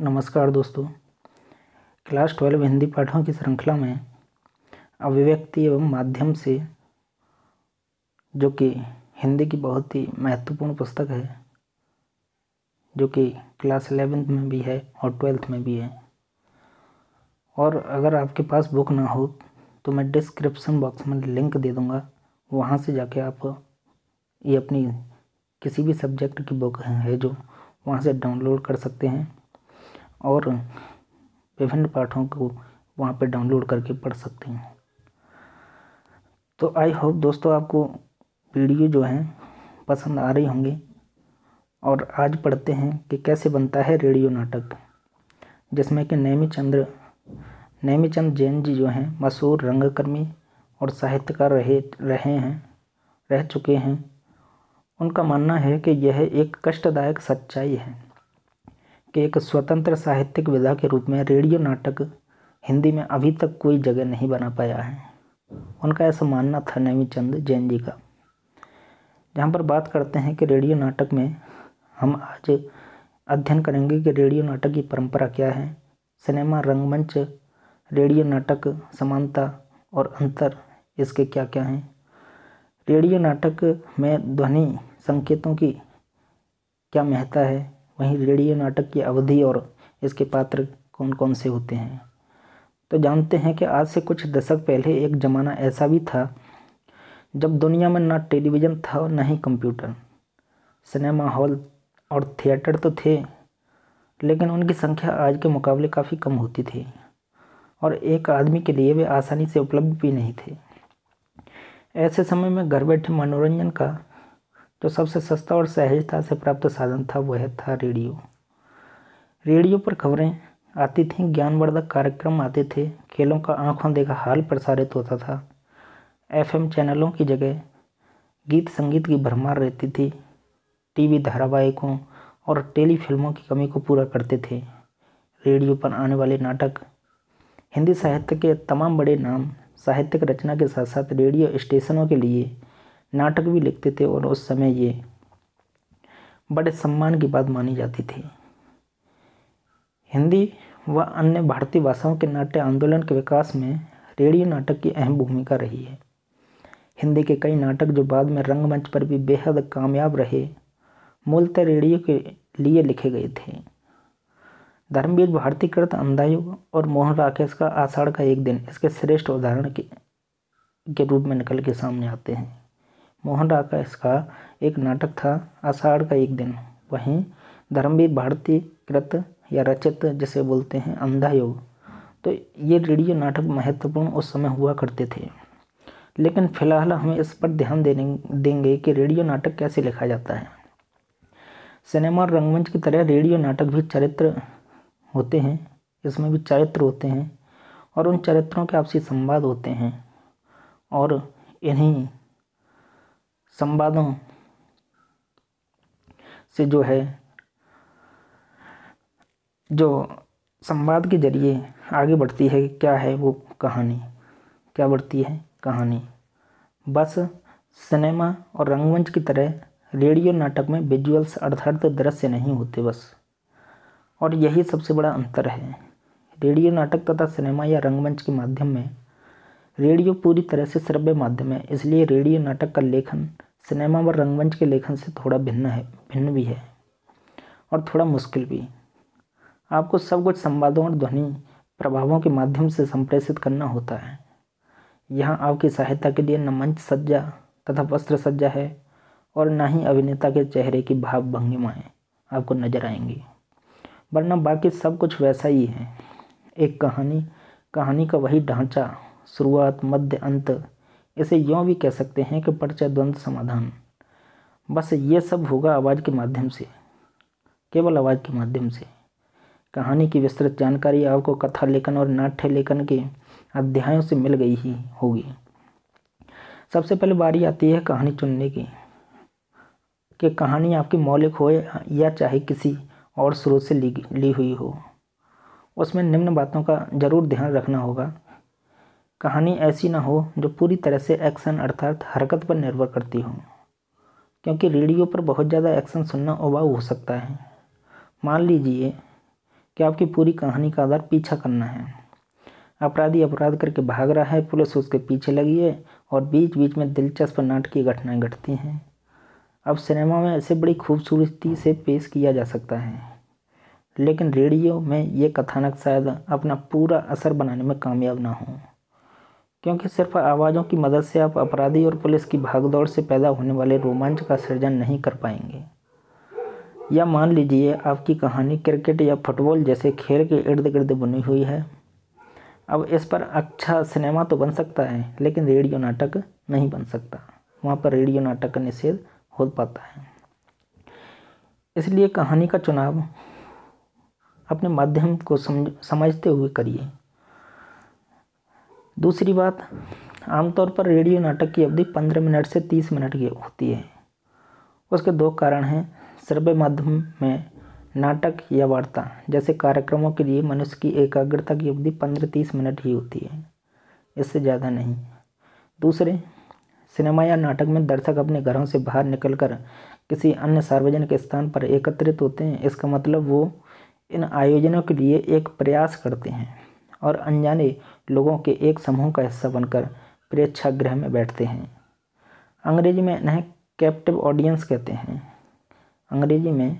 नमस्कार दोस्तों class twelve Hindi पाठों की श्रृंखला में अभिव्यक्ति एवं माध्यम से जो कि हिंदी की बहुत ही महत्वपूर्ण पुस्तक है जो कि क्लास एलेवेंथ में भी है और ट्वेल्थ में भी है और अगर आपके पास बुक ना हो तो मैं डिस्क्रिप्शन बॉक्स में लिंक दे दूँगा वहाँ से जाके आप ये अपनी किसी भी सब्जेक्ट की बुक है जो वहाँ से डाउनलोड कर सकते हैं और विभिन्न पाठों को वहाँ पर डाउनलोड करके पढ़ सकते हैं तो आई होप दोस्तों आपको वीडियो जो है पसंद आ रही होंगी और आज पढ़ते हैं कि कैसे बनता है रेडियो नाटक जिसमें कि नैमी चंद्र नैमी चंद जैन जी जो हैं मशहूर रंगकर्मी और साहित्यकार रहे रहे हैं रह चुके हैं उनका मानना है कि यह एक कष्टदायक सच्चाई है कि एक स्वतंत्र साहित्यिक विधा के रूप में रेडियो नाटक हिंदी में अभी तक कोई जगह नहीं बना पाया है उनका ऐसा मानना था नवीचंद जैन जी का जहाँ पर बात करते हैं कि रेडियो नाटक में हम आज अध्ययन करेंगे कि रेडियो नाटक की परंपरा क्या है सिनेमा रंगमंच रेडियो नाटक समानता और अंतर इसके क्या क्या हैं रेडियो नाटक में ध्वनि संकेतों की क्या महत्ता है वहीं रेडियो नाटक की अवधि और इसके पात्र कौन कौन से होते हैं तो जानते हैं कि आज से कुछ दशक पहले एक ज़माना ऐसा भी था जब दुनिया में ना टेलीविज़न था और ना ही कंप्यूटर सिनेमा हॉल और थिएटर तो थे लेकिन उनकी संख्या आज के मुकाबले काफ़ी कम होती थी और एक आदमी के लिए वे आसानी से उपलब्ध भी नहीं थे ऐसे समय में घर बैठे मनोरंजन का जो तो सबसे सस्ता और सहजता से प्राप्त साधन था वह था रेडियो रेडियो पर खबरें आती थीं ज्ञानवर्धक कार्यक्रम आते थे खेलों का आंखों देखा हाल प्रसारित होता था एफएम चैनलों की जगह गीत संगीत की भरमार रहती थी टीवी धारावाहिकों और टेलीफिल्मों की कमी को पूरा करते थे रेडियो पर आने वाले नाटक हिंदी साहित्य के तमाम बड़े नाम साहित्यिक रचना के साथ साथ रेडियो स्टेशनों के लिए नाटक भी लिखते थे और उस समय ये बड़े सम्मान की बात मानी जाती थी हिंदी व अन्य भारतीय भाषाओं के नाट्य आंदोलन के विकास में रेडियो नाटक की अहम भूमिका रही है हिंदी के कई नाटक जो बाद में रंगमंच पर भी बेहद कामयाब रहे मूलतः रेडियो के लिए लिखे गए थे धर्मवीर भारतीकृत अंधायुग और मोहन राकेश का आषाढ़ का एक दिन इसके श्रेष्ठ उदाहरण के, के रूप में निकल के सामने आते हैं मोहन राकेश का एक नाटक था आषाढ़ का एक दिन वहीं धर्मवीर भारती कृत या रचित जिसे बोलते हैं अंधा योग तो ये रेडियो नाटक महत्वपूर्ण उस समय हुआ करते थे लेकिन फिलहाल हम इस पर ध्यान देने देंगे कि रेडियो नाटक कैसे लिखा जाता है सिनेमा और रंगमंच की तरह रेडियो नाटक भी चरित्र होते हैं इसमें भी चरित्र होते हैं और उन चरित्रों के आपसी संवाद होते हैं और इन्हीं संवादों से जो है जो संवाद के जरिए आगे बढ़ती है क्या है वो कहानी क्या बढ़ती है कहानी बस सिनेमा और रंगमंच की तरह रेडियो नाटक में विजुअल्स अर्थात दृश्य नहीं होते बस और यही सबसे बड़ा अंतर है रेडियो नाटक तथा सिनेमा या रंगमंच के माध्यम में रेडियो पूरी तरह से श्रव्य माध्यम है इसलिए रेडियो नाटक का लेखन सिनेमा व रंगमंच के लेखन से थोड़ा भिन्न है भिन्न भी है और थोड़ा मुश्किल भी आपको सब कुछ संवादों और ध्वनि प्रभावों के माध्यम से संप्रेषित करना होता है यहाँ आपकी सहायता के लिए न मंच सज्जा तथा वस्त्र सज्जा है और ना ही अभिनेता के चेहरे की भाव भंगिमाएँ आपको नजर आएंगी वरना बाकी सब कुछ वैसा ही है एक कहानी कहानी का वही ढांचा शुरुआत मध्य अंत इसे यों भी कह सकते हैं कि परिचय द्वंद्व समाधान बस ये सब होगा आवाज़ के माध्यम से केवल आवाज़ के माध्यम से कहानी की विस्तृत जानकारी आपको कथा लेखन और नाट्य लेखन के अध्यायों से मिल गई ही होगी सबसे पहले बारी आती है कहानी चुनने की कि कहानी आपकी मौलिक हो या चाहे किसी और स्रोत से ली ली हुई हो उसमें निम्न बातों का ज़रूर ध्यान रखना होगा कहानी ऐसी ना हो जो पूरी तरह से एक्शन अर्थात हरकत पर निर्भर करती हो क्योंकि रेडियो पर बहुत ज़्यादा एक्शन सुनना उबाऊ हो सकता है मान लीजिए कि आपकी पूरी कहानी का आधार पीछा करना है अपराधी अपराध करके भाग रहा है पुलिस उसके पीछे लगी है और बीच बीच में दिलचस्प नाटकीय घटनाएं घटती हैं अब सिनेमा में ऐसे बड़ी खूबसूरती से पेश किया जा सकता है लेकिन रेडियो में ये कथानक शायद अपना पूरा असर बनाने में कामयाब ना हो क्योंकि सिर्फ आवाज़ों की मदद से आप अपराधी और पुलिस की भागदौड़ से पैदा होने वाले रोमांच का सृजन नहीं कर पाएंगे या मान लीजिए आपकी कहानी क्रिकेट या फुटबॉल जैसे खेल के इर्द गिर्द बनी हुई है अब इस पर अच्छा सिनेमा तो बन सकता है लेकिन रेडियो नाटक नहीं बन सकता वहाँ पर रेडियो नाटक का निषेध हो पाता है इसलिए कहानी का चुनाव अपने माध्यम को समझ समझते हुए करिए दूसरी बात आमतौर पर रेडियो नाटक की अवधि पंद्रह मिनट से तीस मिनट की होती है उसके दो कारण हैं सर्वे माध्यम में नाटक या वार्ता जैसे कार्यक्रमों के लिए मनुष्य की एकाग्रता की अवधि पंद्रह तीस मिनट ही होती है इससे ज़्यादा नहीं दूसरे सिनेमा या नाटक में दर्शक अपने घरों से बाहर निकलकर किसी अन्य सार्वजनिक स्थान पर एकत्रित होते हैं इसका मतलब वो इन आयोजनों के लिए एक प्रयास करते हैं और अनजाने लोगों के एक समूह का हिस्सा बनकर प्रेक्षागृह में बैठते हैं अंग्रेजी में इन्हें कैप्टिव ऑडियंस कहते हैं अंग्रेजी में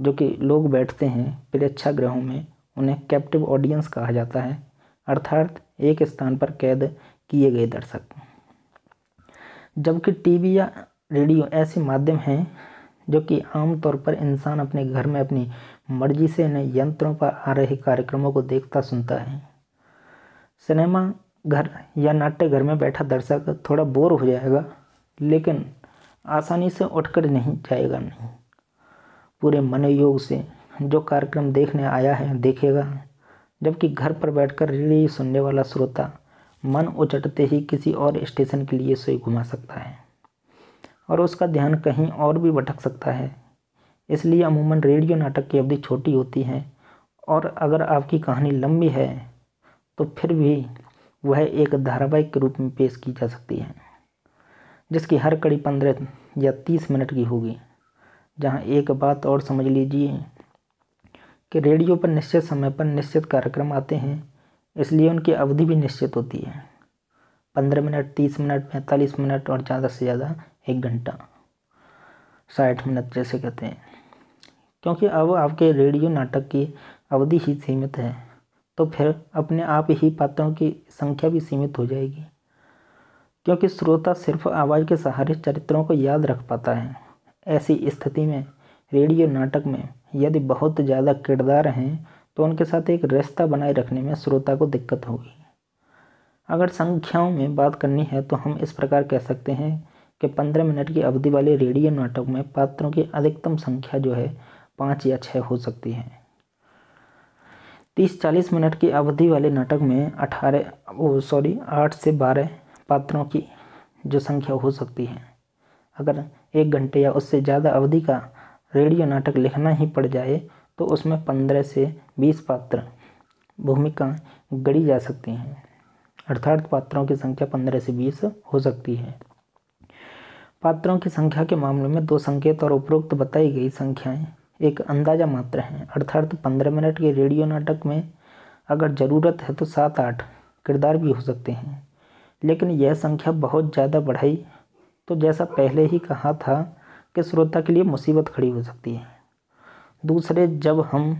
जो कि लोग बैठते हैं प्रेक्षागृहों में उन्हें कैप्टिव ऑडियंस कहा जाता है अर्थात एक स्थान पर कैद किए गए दर्शक जबकि टीवी या रेडियो ऐसे माध्यम हैं जो कि आमतौर पर इंसान अपने घर में अपनी मर्जी से इन्हें यंत्रों पर आ रहे कार्यक्रमों को देखता सुनता है सिनेमा घर या नाट्य घर में बैठा दर्शक थोड़ा बोर हो जाएगा लेकिन आसानी से उठकर नहीं जाएगा नहीं पूरे मनोयोग से जो कार्यक्रम देखने आया है देखेगा जबकि घर पर बैठकर रेडियो सुनने वाला श्रोता मन उचटते ही किसी और स्टेशन के लिए सोई घुमा सकता है और उसका ध्यान कहीं और भी भटक सकता है इसलिए अमूमन रेडियो नाटक की अवधि छोटी होती है और अगर आपकी कहानी लंबी है तो फिर भी वह एक धारावाहिक के रूप में पेश की जा सकती है जिसकी हर कड़ी पंद्रह या तीस मिनट की होगी जहाँ एक बात और समझ लीजिए कि रेडियो पर निश्चित समय पर निश्चित कार्यक्रम आते हैं इसलिए उनकी अवधि भी निश्चित होती है पंद्रह मिनट तीस मिनट पैंतालीस मिनट और ज़्यादा से ज़्यादा एक घंटा साठ मिनट जैसे कहते हैं क्योंकि अब आपके रेडियो नाटक की अवधि ही सीमित है तो फिर अपने आप ही पात्रों की संख्या भी सीमित हो जाएगी क्योंकि श्रोता सिर्फ आवाज़ के सहारे चरित्रों को याद रख पाता है ऐसी स्थिति में रेडियो नाटक में यदि बहुत ज़्यादा किरदार हैं तो उनके साथ एक रिश्ता बनाए रखने में श्रोता को दिक्कत होगी अगर संख्याओं में बात करनी है तो हम इस प्रकार कह सकते हैं कि पंद्रह मिनट की अवधि वाले रेडियो नाटक में पात्रों की अधिकतम संख्या जो है पाँच या छः हो सकती है तीस चालीस मिनट की अवधि वाले नाटक में अठारह वो सॉरी आठ से बारह पात्रों की जो संख्या हो सकती है अगर एक घंटे या उससे ज़्यादा अवधि का रेडियो नाटक लिखना ही पड़ जाए तो उसमें पंद्रह से बीस पात्र भूमिका गढ़ी जा सकती हैं अर्थात पात्रों की संख्या पंद्रह से बीस हो सकती है पात्रों की संख्या के मामले में दो संकेत और उपरोक्त बताई गई संख्याएं एक अंदाजा मात्र है अर्थात पंद्रह मिनट के रेडियो नाटक में अगर ज़रूरत है तो सात आठ किरदार भी हो सकते हैं लेकिन यह संख्या बहुत ज़्यादा बढ़ाई तो जैसा पहले ही कहा था कि श्रोता के लिए मुसीबत खड़ी हो सकती है दूसरे जब हम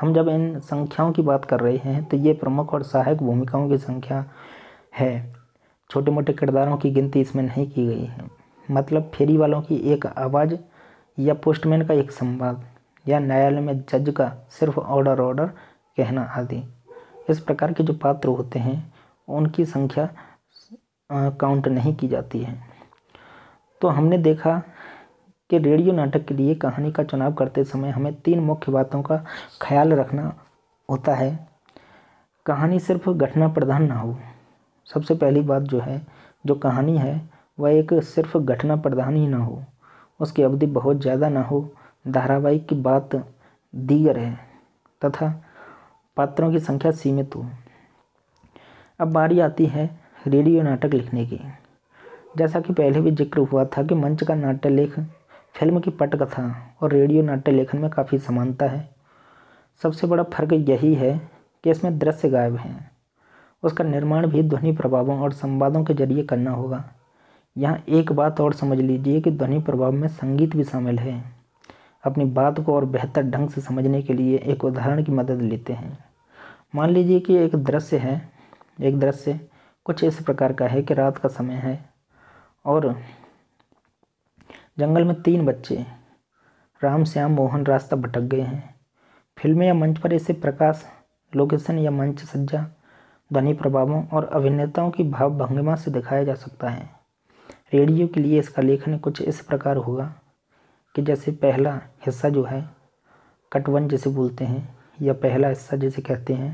हम जब इन संख्याओं की बात कर रहे हैं तो ये प्रमुख और सहायक भूमिकाओं की संख्या है छोटे मोटे किरदारों की गिनती इसमें नहीं की गई है मतलब फेरी वालों की एक आवाज़ या पोस्टमैन का एक संवाद या न्यायालय में जज का सिर्फ ऑर्डर ऑर्डर कहना आदि इस प्रकार के जो पात्र होते हैं उनकी संख्या काउंट नहीं की जाती है तो हमने देखा कि रेडियो नाटक के लिए कहानी का चुनाव करते समय हमें तीन मुख्य बातों का ख्याल रखना होता है कहानी सिर्फ घटना प्रधान ना हो सबसे पहली बात जो है जो कहानी है वह एक सिर्फ घटना प्रधान ही ना हो उसकी अवधि बहुत ज़्यादा ना हो धारावाहिक की बात दीगर है तथा पात्रों की संख्या सीमित हो अब बारी आती है रेडियो नाटक लिखने की जैसा कि पहले भी जिक्र हुआ था कि मंच का नाट्य लेख फिल्म की पटकथा और रेडियो नाट्य लेखन में काफ़ी समानता है सबसे बड़ा फर्क यही है कि इसमें दृश्य गायब हैं उसका निर्माण भी ध्वनि प्रभावों और संवादों के जरिए करना होगा यहाँ एक बात और समझ लीजिए कि ध्वनि प्रभाव में संगीत भी शामिल है अपनी बात को और बेहतर ढंग से समझने के लिए एक उदाहरण की मदद लेते हैं मान लीजिए कि एक दृश्य है एक दृश्य कुछ इस प्रकार का है कि रात का समय है और जंगल में तीन बच्चे राम श्याम मोहन रास्ता भटक गए हैं फिल्में या मंच पर इसे प्रकाश लोकेशन या मंच सज्जा ध्वनि प्रभावों और अभिनेताओं की भाव भंगिमा से दिखाया जा सकता है रेडियो के लिए इसका लेखन कुछ इस प्रकार होगा कि जैसे पहला हिस्सा जो है कट वन जैसे बोलते हैं या पहला हिस्सा जैसे कहते हैं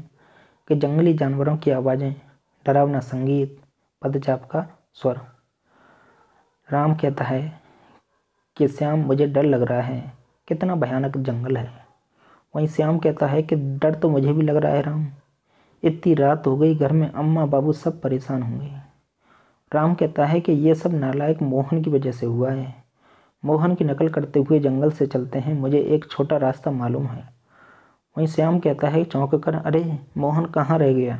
कि जंगली जानवरों की आवाज़ें डरावना संगीत पदचाप का स्वर राम कहता है कि श्याम मुझे डर लग रहा है कितना भयानक जंगल है वहीं श्याम कहता है कि डर तो मुझे भी लग रहा है राम इतनी रात हो गई घर में अम्मा बाबू सब परेशान होंगे राम कहता है कि ये सब नालायक मोहन की वजह से हुआ है मोहन की नकल करते हुए जंगल से चलते हैं मुझे एक छोटा रास्ता मालूम है वहीं श्याम कहता है चौंक कर अरे मोहन कहाँ रह गया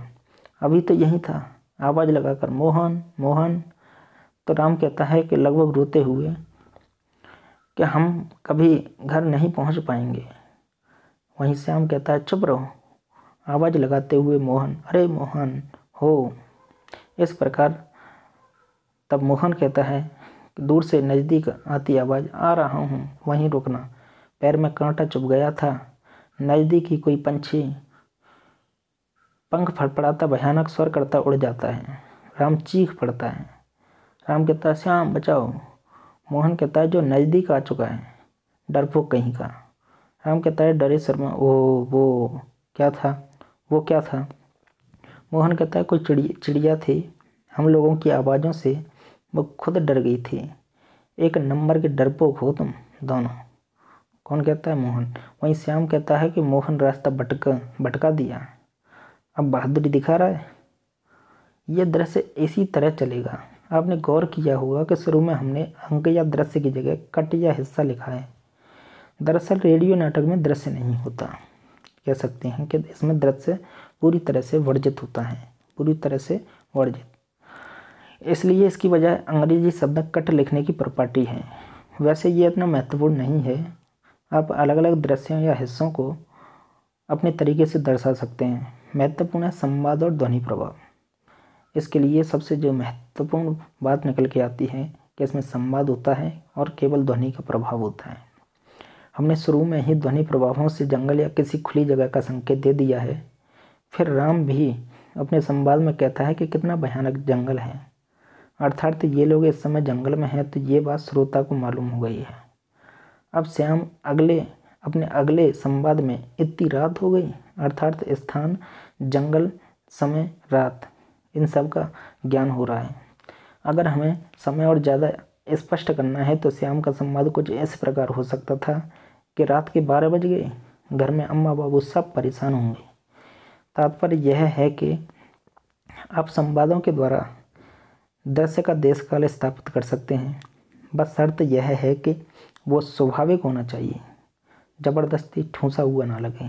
अभी तो यहीं था आवाज़ लगाकर मोहन मोहन तो राम कहता है कि लगभग रोते हुए कि हम कभी घर नहीं पहुंच पाएंगे वहीं श्याम कहता है चुप रहो आवाज़ लगाते हुए मोहन अरे मोहन हो इस प्रकार तब मोहन कहता है दूर से नज़दीक आती आवाज़ आ रहा हूँ वहीं रुकना पैर में कांटा चुभ गया था नज़दीक ही कोई पंछी पंख फड़फड़ाता भयानक स्वर करता उड़ जाता है राम चीख पड़ता है राम कहता श्याम बचाओ मोहन कहता है जो नज़दीक आ चुका है डरपोक कहीं का राम कहता है डरे शर्मा ओ वो क्या था वो क्या था मोहन कहता है कोई चिड़िया चिड़िया थी हम लोगों की आवाज़ों से वो खुद डर गई थी एक नंबर के डरपोक हो तुम दोनों कौन कहता है मोहन वहीं श्याम कहता है कि मोहन रास्ता भटका भटका दिया अब बहादुरी दिखा रहा है यह दृश्य इसी तरह चलेगा आपने गौर किया होगा कि शुरू में हमने अंक या दृश्य की जगह कट या हिस्सा लिखा है दरअसल रेडियो नाटक में दृश्य नहीं होता कह सकते हैं कि इसमें दृश्य पूरी तरह से वर्जित होता है पूरी तरह से वर्जित इसलिए इसकी वजह अंग्रेजी शब्द कट लिखने की प्रॉपर्टी है वैसे ये इतना महत्वपूर्ण नहीं है आप अलग अलग दृश्यों या हिस्सों को अपने तरीके से दर्शा सकते हैं महत्वपूर्ण है संवाद और ध्वनि प्रभाव इसके लिए सबसे जो महत्वपूर्ण बात निकल के आती है कि इसमें संवाद होता है और केवल ध्वनि का प्रभाव होता है हमने शुरू में ही ध्वनि प्रभावों से जंगल या किसी खुली जगह का संकेत दे दिया है फिर राम भी अपने संवाद में कहता है कि कितना भयानक जंगल है अर्थात ये लोग इस समय जंगल में हैं तो ये बात श्रोता को मालूम हो गई है अब श्याम अगले अपने अगले संवाद में इतनी रात हो गई अर्थात स्थान जंगल समय रात इन सब का ज्ञान हो रहा है अगर हमें समय और ज़्यादा स्पष्ट करना है तो श्याम का संवाद कुछ इस प्रकार हो सकता था कि रात के बारह बज गए घर में अम्मा बाबू सब परेशान होंगे तात्पर्य यह है कि आप संवादों के द्वारा दृश्य का देश काल स्थापित कर सकते हैं बस शर्त यह है कि वो स्वाभाविक होना चाहिए ज़बरदस्ती ठूसा हुआ ना लगे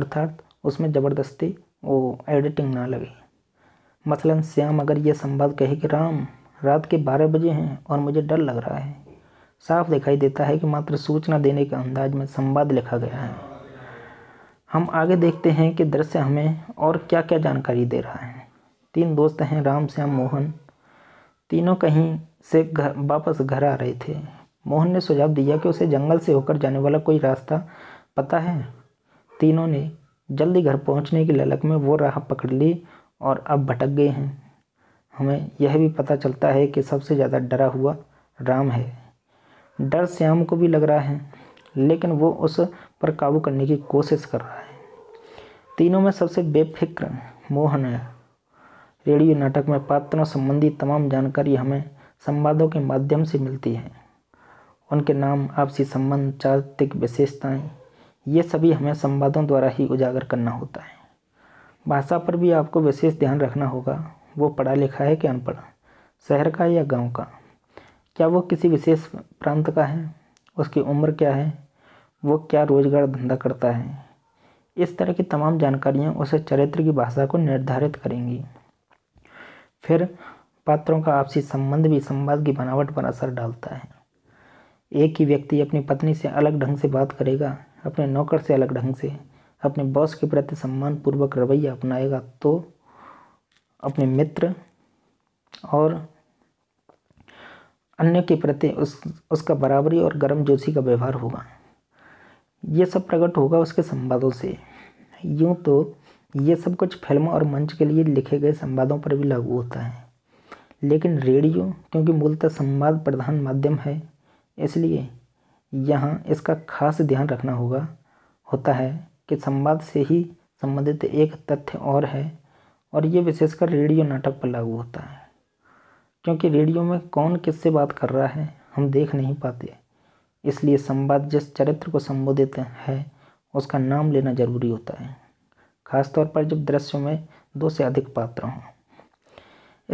अर्थात उसमें ज़बरदस्ती वो एडिटिंग ना लगे मसलन श्याम अगर ये संवाद कहे कि राम रात के बारह बजे हैं और मुझे डर लग रहा है साफ दिखाई देता है कि मात्र सूचना देने के अंदाज में संवाद लिखा गया है हम आगे देखते हैं कि दृश्य हमें और क्या क्या जानकारी दे रहा है तीन दोस्त हैं राम श्याम मोहन तीनों कहीं से घर वापस घर आ रहे थे मोहन ने सुझाव दिया कि उसे जंगल से होकर जाने वाला कोई रास्ता पता है तीनों ने जल्दी घर पहुंचने की ललक में वो राह पकड़ ली और अब भटक गए हैं हमें यह भी पता चलता है कि सबसे ज़्यादा डरा हुआ राम है डर श्याम को भी लग रहा है लेकिन वो उस पर काबू करने की कोशिश कर रहा है तीनों में सबसे बेफिक्र मोहन है रेडियो नाटक में पात्रों संबंधी तमाम जानकारी हमें संवादों के माध्यम से मिलती है उनके नाम आपसी संबंध चारित्रिक विशेषताएं ये सभी हमें संवादों द्वारा ही उजागर करना होता है भाषा पर भी आपको विशेष ध्यान रखना होगा वो पढ़ा लिखा है कि अनपढ़ शहर का या गांव का क्या वो किसी विशेष प्रांत का है उसकी उम्र क्या है वो क्या रोजगार धंधा करता है इस तरह की तमाम जानकारियाँ उसे चरित्र की भाषा को निर्धारित करेंगी फिर पात्रों का आपसी संबंध भी संवाद की बनावट पर असर डालता है एक ही व्यक्ति अपनी पत्नी से अलग ढंग से बात करेगा अपने नौकर से अलग ढंग से अपने बॉस के प्रति सम्मानपूर्वक रवैया अपनाएगा तो अपने मित्र और अन्य के प्रति उस उसका बराबरी और गर्मजोशी का व्यवहार होगा ये सब प्रकट होगा उसके संवादों से यूँ तो ये सब कुछ फिल्मों और मंच के लिए लिखे गए संवादों पर भी लागू होता है लेकिन रेडियो क्योंकि मूलतः संवाद प्रधान माध्यम है इसलिए यहाँ इसका खास ध्यान रखना होगा होता है कि संवाद से ही संबंधित एक तथ्य और है और ये विशेषकर रेडियो नाटक पर लागू होता है क्योंकि रेडियो में कौन किससे बात कर रहा है हम देख नहीं पाते इसलिए संवाद जिस चरित्र को संबोधित है उसका नाम लेना जरूरी होता है खासतौर पर जब दृश्य में दो से अधिक पात्र हों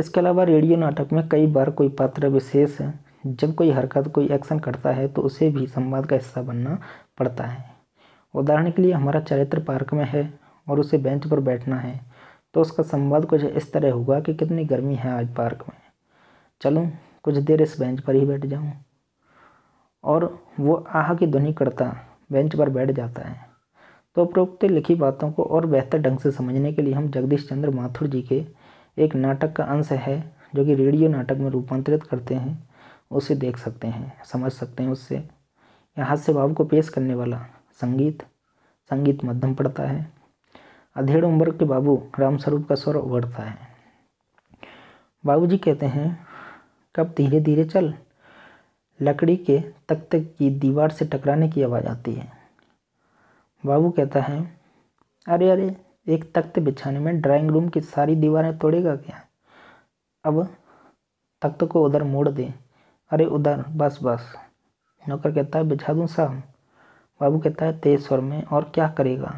इसके अलावा रेडियो नाटक में कई बार कोई पात्र विशेष जब कोई हरकत कोई एक्शन करता है तो उसे भी संवाद का हिस्सा बनना पड़ता है उदाहरण के लिए हमारा चरित्र पार्क में है और उसे बेंच पर बैठना है तो उसका संवाद कुछ इस तरह होगा कि कितनी गर्मी है आज पार्क में चलूँ कुछ देर इस बेंच पर ही बैठ जाऊँ और वो आह की ध्वनि करता बेंच पर बैठ जाता है तो उपरोक्त लिखी बातों को और बेहतर ढंग से समझने के लिए हम जगदीश चंद्र माथुर जी के एक नाटक का अंश है जो कि रेडियो नाटक में रूपांतरित करते हैं उसे देख सकते हैं समझ सकते हैं उससे या हास्य भाव को पेश करने वाला संगीत संगीत मध्यम पड़ता है अधेड़ उम्र के बाबू रामस्वरूप का स्वर उगड़ता है बाबू जी कहते हैं कब धीरे धीरे चल लकड़ी के तख्ते की दीवार से टकराने की आवाज़ आती है बाबू कहता है अरे अरे एक तख्त बिछाने में ड्राइंग रूम की सारी दीवारें तोड़ेगा क्या अब तख्त को उधर मोड़ दे अरे उधर बस बस नौकर कहता है बिछा दूँ साहब बाबू कहता है तेज स्वर में और क्या करेगा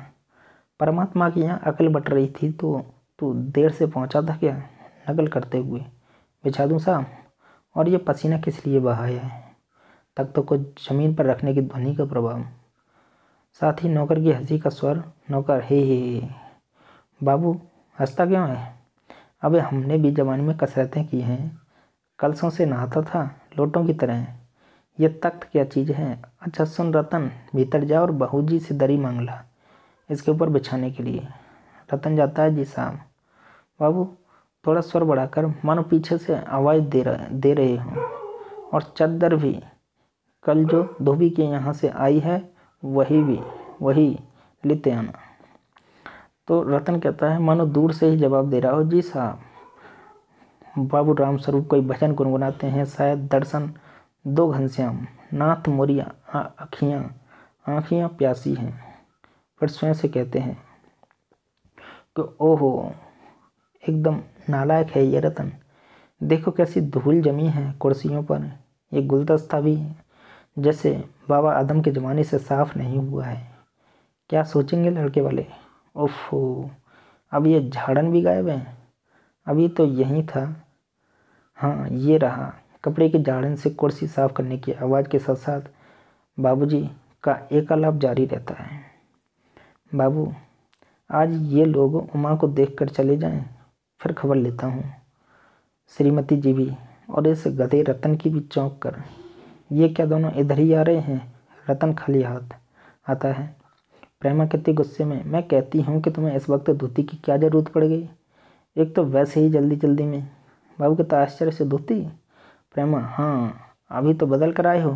परमात्मा की यहाँ अकल बट रही थी तो तू देर से पहुँचा था क्या नकल करते हुए बिछा दूँ साहब और ये पसीना किस लिए बहाया है तख्तों को ज़मीन पर रखने की ध्वनि का प्रभाव साथ ही नौकर की हंसी का स्वर नौकर हे हे हे बाबू हंसता क्यों है अबे हमने भी जवानी में कसरतें की हैं कलसों से नहाता था लोटों की तरह यह तख्त क्या चीज़ है अच्छा सुन रतन भीतर जा और बहू जी से दरी मांग ला इसके ऊपर बिछाने के लिए रतन जाता है जी साहब बाबू थोड़ा स्वर बढ़ाकर मानो पीछे से आवाज़ दे रहे दे रहे हूँ और चादर भी कल जो धोबी के यहाँ से आई है वही भी वही लेते आना तो रतन कहता है मानो दूर से ही जवाब दे रहा हो जी साहब बाबू राम स्वरूप कोई भजन गुनगुनाते हैं शायद दर्शन दो घनश्याम नाथ मोरिया अखियाँ आँखियाँ प्यासी हैं पर स्वयं से कहते हैं कि ओहो एकदम नालायक है ये रतन देखो कैसी धूल जमी है कुर्सियों पर ये गुलदस्ता भी है जैसे बाबा आदम के ज़माने से साफ़ नहीं हुआ है क्या सोचेंगे लड़के वाले ओफो अब ये झाड़न भी गायब है अभी तो यहीं था हाँ ये रहा कपड़े के झाड़न से कुर्सी साफ़ करने की आवाज़ के साथ साथ बाबूजी का एक आलाप जारी रहता है बाबू आज ये लोग उमा को देख कर चले जाएं फिर खबर लेता हूँ श्रीमती जी भी और इस गधे रतन की भी चौंक कर ये क्या दोनों इधर ही आ रहे हैं रतन खाली हाथ आता है प्रेमा कहती गुस्से में मैं कहती हूँ कि तुम्हें इस वक्त धोती की क्या ज़रूरत पड़ गई एक तो वैसे ही जल्दी जल्दी में बाबू कहता तो आश्चर्य से धोती प्रेमा हाँ अभी तो बदल कर आए हो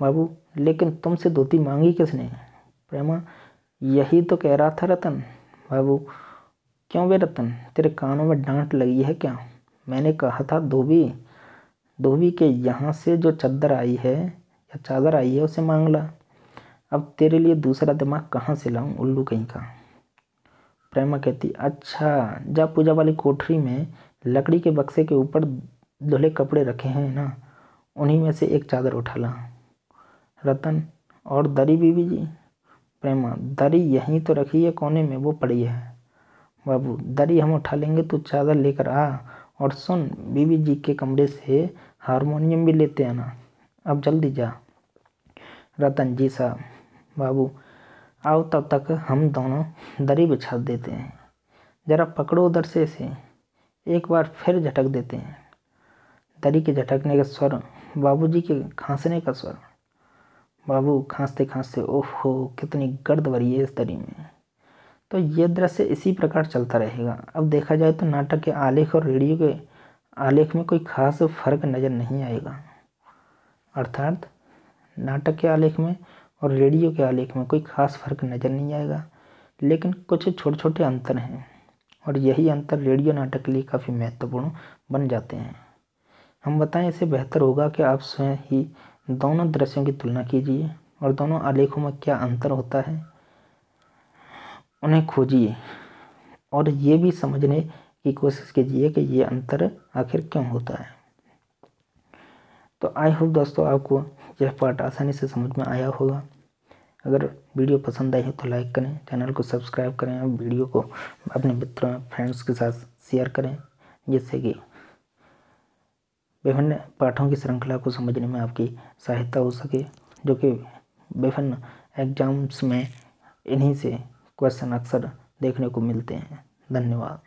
बाबू लेकिन तुमसे धोती मांगी किसने प्रेमा यही तो कह रहा था रतन बाबू क्यों वे रतन तेरे कानों में डांट लगी है क्या मैंने कहा था धोबी धोबी के यहाँ से जो चादर आई है या चादर आई है उसे मांग ला अब तेरे लिए दूसरा दिमाग कहाँ से लाऊं उल्लू कहीं का प्रेमा कहती अच्छा जा पूजा वाली कोठरी में लकड़ी के बक्से के ऊपर धुले कपड़े रखे हैं ना उन्हीं में से एक चादर उठा ला रतन और दरी बीबी जी प्रेमा दरी यहीं तो रखी है कोने में वो पड़ी है बाबू दरी हम उठा लेंगे तो चादर लेकर आ और सुन बीबी जी के कमरे से हारमोनियम भी लेते आना अब जल्दी जा रतन जी साहब बाबू आओ तब तक हम दोनों दरी बिछा देते हैं ज़रा पकड़ो उधर से इसे एक बार फिर झटक देते हैं दरी के झटकने का स्वर बाबूजी के खांसने का स्वर बाबू खांसते खांसते ओहो कितनी गर्द भरी है इस दरी में तो ये दृश्य इसी प्रकार चलता रहेगा अब देखा जाए तो नाटक के आलेख और रेडियो के आलेख में कोई खास फर्क नज़र नहीं आएगा अर्थात नाटक के आलेख में और रेडियो के आलेख में कोई खास फर्क नज़र नहीं आएगा लेकिन कुछ छोटे छोटे अंतर हैं और यही अंतर रेडियो नाटक के लिए काफ़ी महत्वपूर्ण बन जाते हैं हम बताएं इसे बेहतर होगा कि आप स्वयं ही दोनों दृश्यों की तुलना कीजिए और दोनों आलेखों में क्या अंतर होता है उन्हें खोजिए और ये भी समझने की कोशिश कीजिए कि ये अंतर आखिर क्यों होता है तो आई होप दोस्तों आपको यह पार्ट आसानी से समझ में आया होगा अगर वीडियो पसंद आई हो तो लाइक करें चैनल को सब्सक्राइब करें और वीडियो को अपने मित्रों फ्रेंड्स के साथ शेयर करें जिससे कि विभिन्न पाठों की श्रृंखला को समझने में आपकी सहायता हो सके जो कि विभिन्न एग्जाम्स में इन्हीं से क्वेश्चन अक्सर देखने को मिलते हैं धन्यवाद